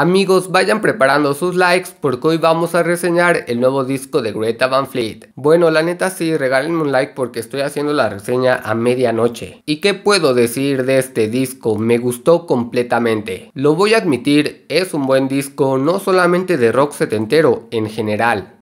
Amigos, vayan preparando sus likes porque hoy vamos a reseñar el nuevo disco de Greta Van Fleet. Bueno, la neta sí, regálenme un like porque estoy haciendo la reseña a medianoche. ¿Y qué puedo decir de este disco? Me gustó completamente. Lo voy a admitir, es un buen disco no solamente de rock setentero, en general.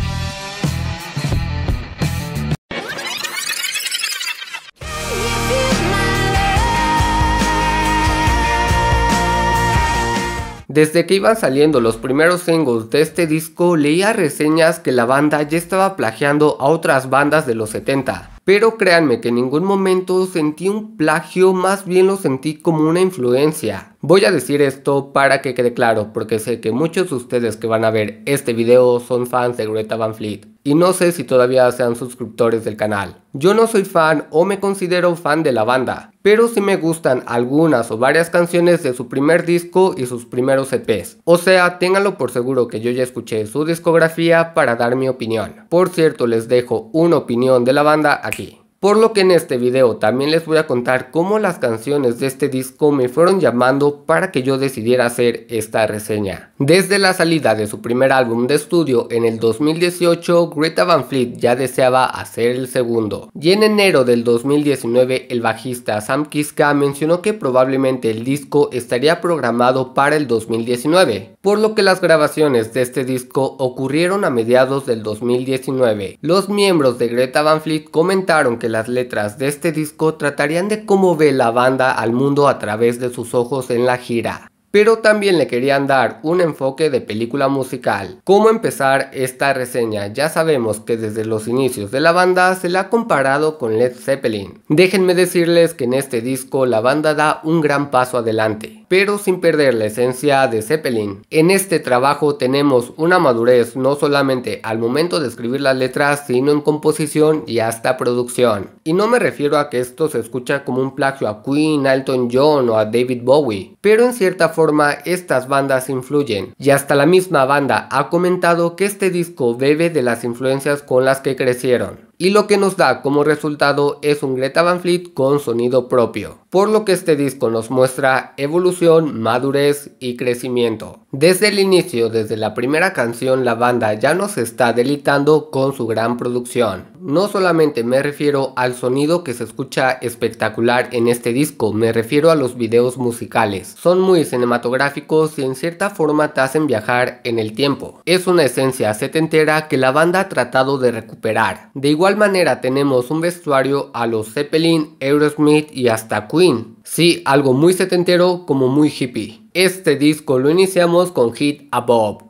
Desde que iban saliendo los primeros singles de este disco leía reseñas que la banda ya estaba plagiando a otras bandas de los 70. Pero créanme que en ningún momento sentí un plagio, más bien lo sentí como una influencia. Voy a decir esto para que quede claro, porque sé que muchos de ustedes que van a ver este video son fans de Greta Van Fleet. Y no sé si todavía sean suscriptores del canal. Yo no soy fan o me considero fan de la banda, pero sí me gustan algunas o varias canciones de su primer disco y sus primeros EPs. O sea, ténganlo por seguro que yo ya escuché su discografía para dar mi opinión. Por cierto, les dejo una opinión de la banda aquí Paris. Por lo que en este video también les voy a contar cómo las canciones de este disco me fueron llamando para que yo decidiera hacer esta reseña. Desde la salida de su primer álbum de estudio en el 2018, Greta Van Fleet ya deseaba hacer el segundo. Y en enero del 2019, el bajista Sam Kiska mencionó que probablemente el disco estaría programado para el 2019, por lo que las grabaciones de este disco ocurrieron a mediados del 2019. Los miembros de Greta Van Fleet comentaron que las letras de este disco tratarían de cómo ve la banda al mundo a través de sus ojos en la gira. Pero también le querían dar un enfoque de película musical. ¿Cómo empezar esta reseña? Ya sabemos que desde los inicios de la banda se la ha comparado con Led Zeppelin. Déjenme decirles que en este disco la banda da un gran paso adelante pero sin perder la esencia de Zeppelin. En este trabajo tenemos una madurez no solamente al momento de escribir las letras, sino en composición y hasta producción. Y no me refiero a que esto se escucha como un plagio a Queen, Alton John o a David Bowie, pero en cierta forma estas bandas influyen, y hasta la misma banda ha comentado que este disco bebe de las influencias con las que crecieron y lo que nos da como resultado es un Greta Van Fleet con sonido propio, por lo que este disco nos muestra evolución, madurez y crecimiento. Desde el inicio, desde la primera canción, la banda ya nos está delitando con su gran producción. No solamente me refiero al sonido que se escucha espectacular en este disco, me refiero a los videos musicales. Son muy cinematográficos y en cierta forma te hacen viajar en el tiempo. Es una esencia setentera que la banda ha tratado de recuperar. De igual manera tenemos un vestuario a los Zeppelin, Aerosmith y hasta Queen. Sí, algo muy setentero como muy hippie. Este disco lo iniciamos con Hit Above.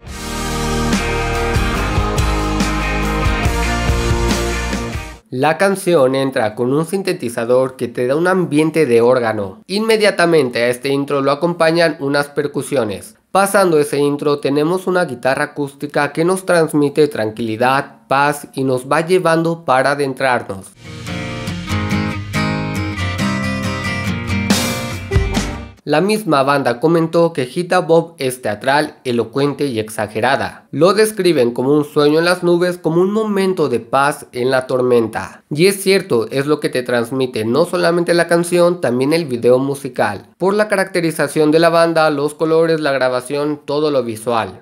La canción entra con un sintetizador que te da un ambiente de órgano. Inmediatamente a este intro lo acompañan unas percusiones. Pasando ese intro tenemos una guitarra acústica que nos transmite tranquilidad, paz y nos va llevando para adentrarnos. La misma banda comentó que Gita Bob es teatral, elocuente y exagerada. Lo describen como un sueño en las nubes, como un momento de paz en la tormenta. Y es cierto, es lo que te transmite no solamente la canción, también el video musical. Por la caracterización de la banda, los colores, la grabación, todo lo visual.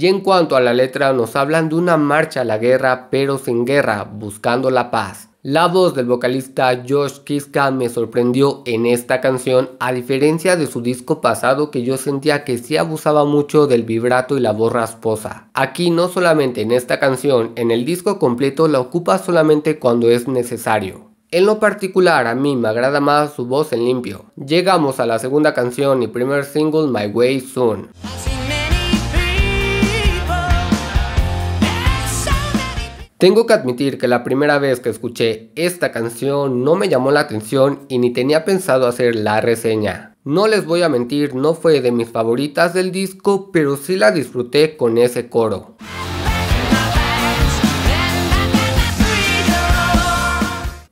Y en cuanto a la letra, nos hablan de una marcha a la guerra, pero sin guerra, buscando la paz. La voz del vocalista Josh Kiska me sorprendió en esta canción, a diferencia de su disco pasado que yo sentía que sí abusaba mucho del vibrato y la voz rasposa. Aquí no solamente en esta canción, en el disco completo la ocupa solamente cuando es necesario. En lo particular a mí me agrada más su voz en limpio. Llegamos a la segunda canción y primer single My Way Soon. Tengo que admitir que la primera vez que escuché esta canción no me llamó la atención y ni tenía pensado hacer la reseña. No les voy a mentir, no fue de mis favoritas del disco, pero sí la disfruté con ese coro.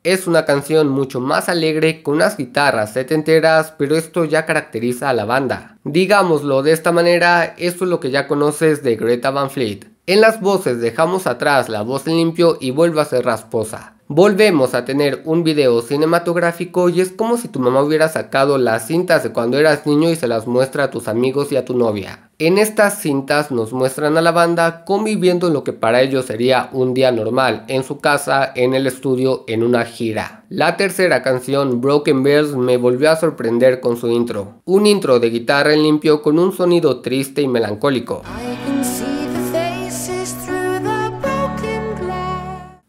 Es una canción mucho más alegre con unas guitarras setenteras, pero esto ya caracteriza a la banda. Digámoslo de esta manera, esto es lo que ya conoces de Greta Van Fleet. En las voces dejamos atrás la voz limpio y vuelve a ser rasposa. Volvemos a tener un video cinematográfico y es como si tu mamá hubiera sacado las cintas de cuando eras niño y se las muestra a tus amigos y a tu novia. En estas cintas nos muestran a la banda conviviendo en lo que para ellos sería un día normal, en su casa, en el estudio, en una gira. La tercera canción, Broken Birds me volvió a sorprender con su intro. Un intro de guitarra en limpio con un sonido triste y melancólico.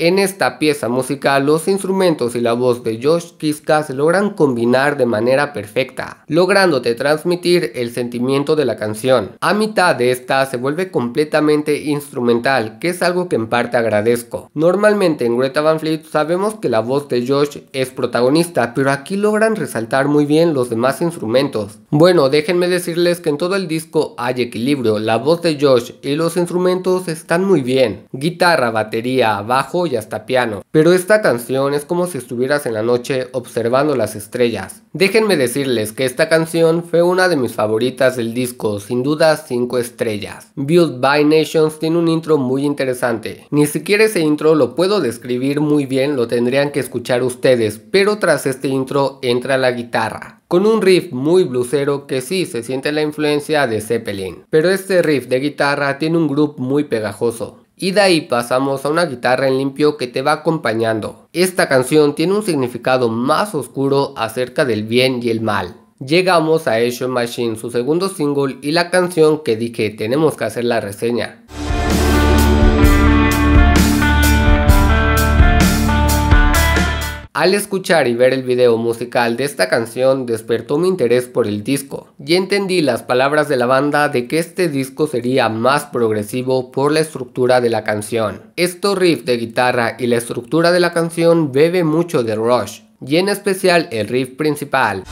En esta pieza musical los instrumentos y la voz de Josh Kiska se logran combinar de manera perfecta, lográndote transmitir el sentimiento de la canción. A mitad de esta se vuelve completamente instrumental, que es algo que en parte agradezco. Normalmente en Greta Van Fleet sabemos que la voz de Josh es protagonista, pero aquí logran resaltar muy bien los demás instrumentos. Bueno, déjenme decirles que en todo el disco hay equilibrio, la voz de Josh y los instrumentos están muy bien. Guitarra, batería, bajo y hasta piano, pero esta canción es como si estuvieras en la noche observando las estrellas. Déjenme decirles que esta canción fue una de mis favoritas del disco, sin duda 5 estrellas. Built by Nations tiene un intro muy interesante. Ni siquiera ese intro lo puedo describir muy bien, lo tendrían que escuchar ustedes, pero tras este intro entra la guitarra con un riff muy blusero que sí se siente la influencia de Zeppelin, pero este riff de guitarra tiene un groove muy pegajoso. Y de ahí pasamos a una guitarra en limpio que te va acompañando. Esta canción tiene un significado más oscuro acerca del bien y el mal. Llegamos a Asian Machine, su segundo single y la canción que dije tenemos que hacer la reseña. Al escuchar y ver el video musical de esta canción despertó mi interés por el disco y entendí las palabras de la banda de que este disco sería más progresivo por la estructura de la canción. Esto riff de guitarra y la estructura de la canción bebe mucho de Rush y en especial el riff principal.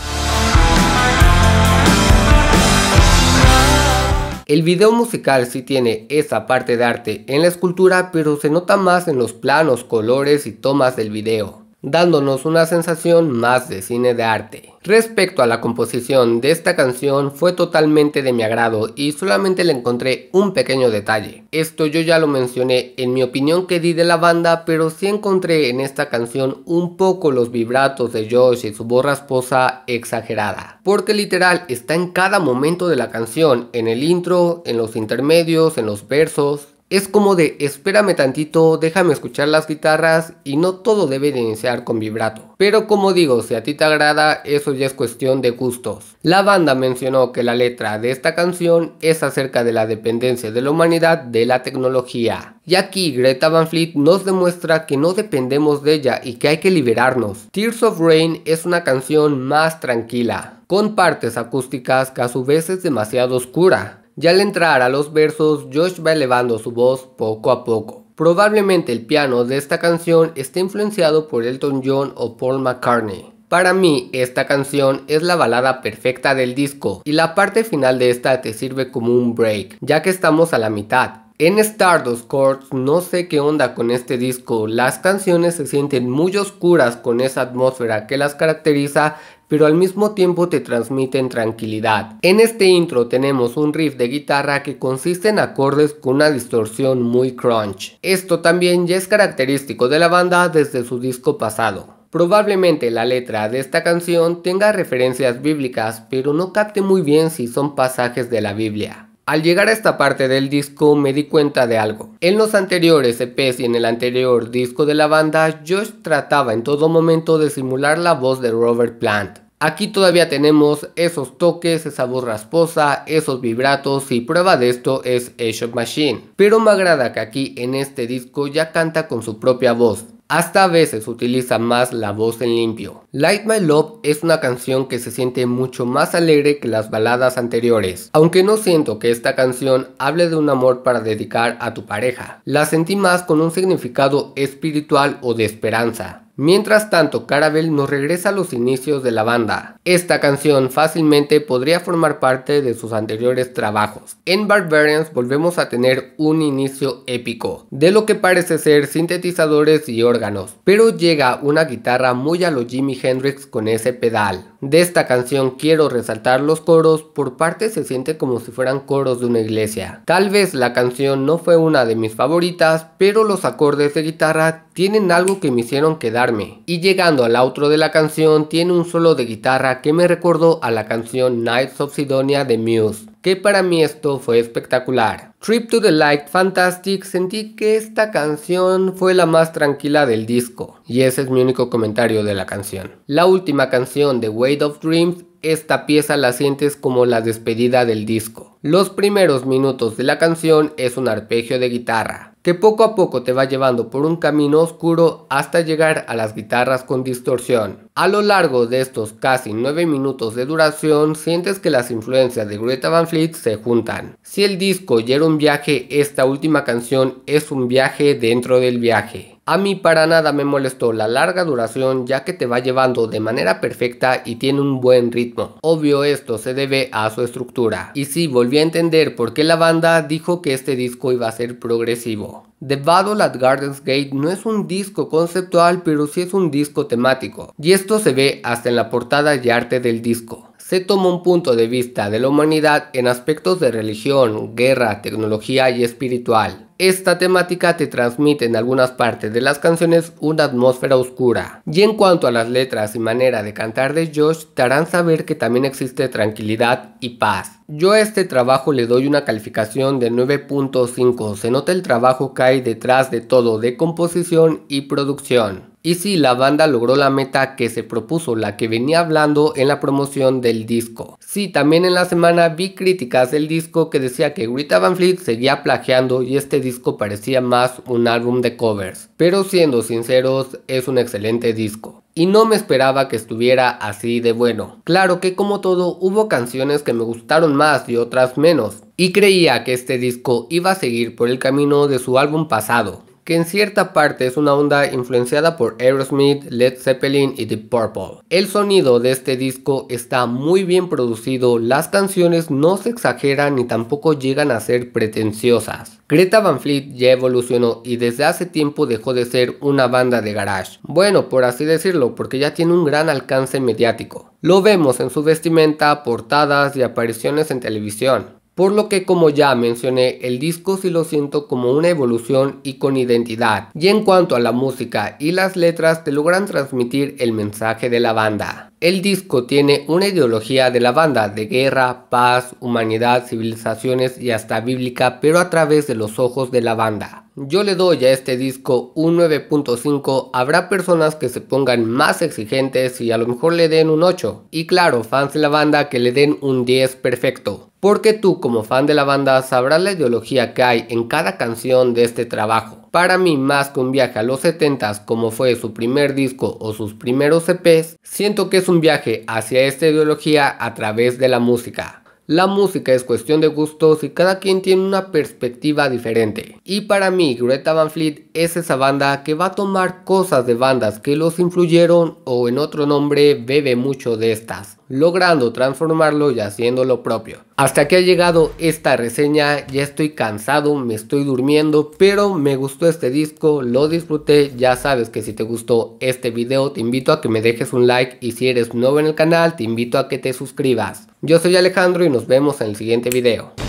El video musical sí tiene esa parte de arte en la escultura, pero se nota más en los planos, colores y tomas del video dándonos una sensación más de cine de arte. Respecto a la composición de esta canción fue totalmente de mi agrado y solamente le encontré un pequeño detalle. Esto yo ya lo mencioné en mi opinión que di de la banda, pero sí encontré en esta canción un poco los vibratos de Josh y su voz rasposa exagerada. Porque literal está en cada momento de la canción, en el intro, en los intermedios, en los versos, es como de espérame tantito, déjame escuchar las guitarras y no todo debe de iniciar con vibrato. Pero como digo, si a ti te agrada, eso ya es cuestión de gustos. La banda mencionó que la letra de esta canción es acerca de la dependencia de la humanidad de la tecnología. Y aquí Greta Van Fleet nos demuestra que no dependemos de ella y que hay que liberarnos. Tears of Rain es una canción más tranquila, con partes acústicas que a su vez es demasiado oscura ya al entrar a los versos, Josh va elevando su voz poco a poco. Probablemente el piano de esta canción está influenciado por Elton John o Paul McCartney. Para mí, esta canción es la balada perfecta del disco y la parte final de esta te sirve como un break, ya que estamos a la mitad. En Stardust Chords no sé qué onda con este disco, las canciones se sienten muy oscuras con esa atmósfera que las caracteriza pero al mismo tiempo te transmiten tranquilidad. En este intro tenemos un riff de guitarra que consiste en acordes con una distorsión muy crunch. Esto también ya es característico de la banda desde su disco pasado. Probablemente la letra de esta canción tenga referencias bíblicas, pero no capte muy bien si son pasajes de la Biblia. Al llegar a esta parte del disco me di cuenta de algo. En los anteriores EPs y en el anterior disco de la banda, Josh trataba en todo momento de simular la voz de Robert Plant. Aquí todavía tenemos esos toques, esa voz rasposa, esos vibratos y prueba de esto es Age Machine. Pero me agrada que aquí en este disco ya canta con su propia voz. Hasta a veces utiliza más la voz en limpio. Light My Love es una canción que se siente mucho más alegre que las baladas anteriores, aunque no siento que esta canción hable de un amor para dedicar a tu pareja. La sentí más con un significado espiritual o de esperanza. Mientras tanto, Caravel nos regresa a los inicios de la banda. Esta canción fácilmente podría formar parte de sus anteriores trabajos. En Barbarians volvemos a tener un inicio épico, de lo que parece ser sintetizadores y órganos, pero llega una guitarra muy a lo Jimi Hendrix con ese pedal. De esta canción quiero resaltar los coros, por parte se siente como si fueran coros de una iglesia. Tal vez la canción no fue una de mis favoritas, pero los acordes de guitarra tienen algo que me hicieron quedarme. Y llegando al outro de la canción, tiene un solo de guitarra que me recordó a la canción Nights of Sidonia de Muse, que para mí esto fue espectacular. Trip to the Light Fantastic sentí que esta canción fue la más tranquila del disco y ese es mi único comentario de la canción. La última canción de Weight of Dreams, esta pieza la sientes como la despedida del disco. Los primeros minutos de la canción es un arpegio de guitarra, que poco a poco te va llevando por un camino oscuro hasta llegar a las guitarras con distorsión. A lo largo de estos casi 9 minutos de duración, sientes que las influencias de Greta Van Fleet se juntan. Si el disco ya era un viaje, esta última canción es un viaje dentro del viaje. A mí para nada me molestó la larga duración ya que te va llevando de manera perfecta y tiene un buen ritmo. Obvio esto se debe a su estructura. Y sí, volví a entender por qué la banda dijo que este disco iba a ser progresivo. The Battle at Gardens Gate no es un disco conceptual pero sí es un disco temático. Y esto se ve hasta en la portada y arte del disco se toma un punto de vista de la humanidad en aspectos de religión, guerra, tecnología y espiritual. Esta temática te transmite en algunas partes de las canciones una atmósfera oscura. Y en cuanto a las letras y manera de cantar de Josh, te harán saber que también existe tranquilidad y paz. Yo a este trabajo le doy una calificación de 9.5, se nota el trabajo que hay detrás de todo de composición y producción. Y sí, la banda logró la meta que se propuso, la que venía hablando en la promoción del disco. Sí, también en la semana vi críticas del disco que decía que Greta Van Fleet seguía plagiando y este disco parecía más un álbum de covers. Pero siendo sinceros, es un excelente disco y no me esperaba que estuviera así de bueno. Claro que como todo hubo canciones que me gustaron más y otras menos, y creía que este disco iba a seguir por el camino de su álbum pasado, que en cierta parte es una onda influenciada por Aerosmith, Led Zeppelin y Deep Purple. El sonido de este disco está muy bien producido, las canciones no se exageran ni tampoco llegan a ser pretenciosas. Greta Van Fleet ya evolucionó y desde hace tiempo dejó de ser una banda de garage. Bueno, por así decirlo, porque ya tiene un gran alcance mediático. Lo vemos en su vestimenta, portadas y apariciones en televisión. Por lo que como ya mencioné, el disco sí lo siento como una evolución y con identidad. Y en cuanto a la música y las letras te logran transmitir el mensaje de la banda. El disco tiene una ideología de la banda de guerra, paz, humanidad, civilizaciones y hasta bíblica, pero a través de los ojos de la banda. Yo le doy a este disco un 9.5, habrá personas que se pongan más exigentes y a lo mejor le den un 8. Y claro, fans de la banda que le den un 10 perfecto. Porque tú como fan de la banda sabrás la ideología que hay en cada canción de este trabajo. Para mí, más que un viaje a los 70s como fue su primer disco o sus primeros EPs, siento que es un viaje hacia esta ideología a través de la música. La música es cuestión de gustos y cada quien tiene una perspectiva diferente. Y para mí, Greta Van Fleet es esa banda que va a tomar cosas de bandas que los influyeron o en otro nombre bebe mucho de estas logrando transformarlo y haciendo lo propio. Hasta aquí ha llegado esta reseña, ya estoy cansado, me estoy durmiendo, pero me gustó este disco, lo disfruté, ya sabes que si te gustó este video te invito a que me dejes un like y si eres nuevo en el canal te invito a que te suscribas. Yo soy Alejandro y nos vemos en el siguiente video.